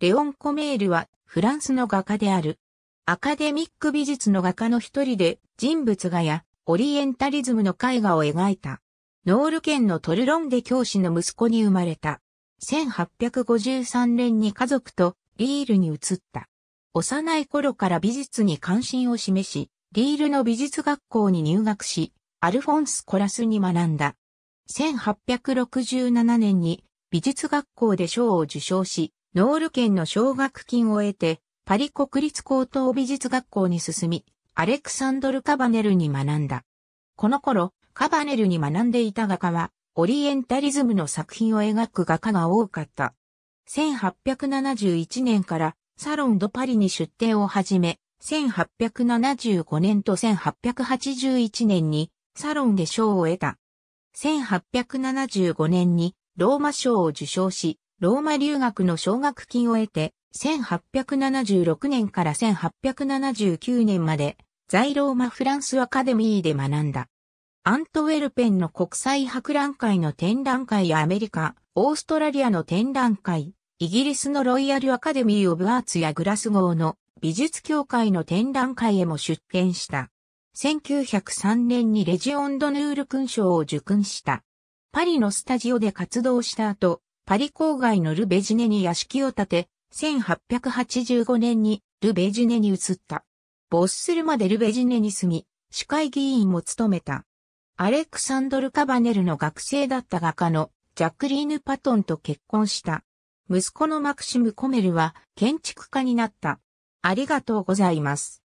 レオン・コメールはフランスの画家である。アカデミック美術の画家の一人で人物画やオリエンタリズムの絵画を描いた。ノール県のトルロンデ教師の息子に生まれた。1853年に家族とリールに移った。幼い頃から美術に関心を示し、リールの美術学校に入学し、アルフォンス・コラスに学んだ。1867年に美術学校で賞を受賞し、ノール県の奨学金を得て、パリ国立高等美術学校に進み、アレクサンドル・カバネルに学んだ。この頃、カバネルに学んでいた画家は、オリエンタリズムの作品を描く画家が多かった。1871年からサロンドパリに出展を始め、1875年と1881年にサロンで賞を得た。1875年にローマ賞を受賞し、ローマ留学の奨学金を得て、1876年から1879年まで、在ローマフランスアカデミーで学んだ。アントウェルペンの国際博覧会の展覧会やアメリカ、オーストラリアの展覧会、イギリスのロイヤルアカデミー・オブ・アーツやグラス号の美術協会の展覧会へも出展した。1903年にレジオンド・ヌール勲章を受勲した。パリのスタジオで活動した後、パリ郊外のルベジネに屋敷を建て、1885年にルベジネに移った。没するまでルベジネに住み、市会議員も務めた。アレクサンドル・カバネルの学生だった画家のジャクリーヌ・パトンと結婚した。息子のマクシム・コメルは建築家になった。ありがとうございます。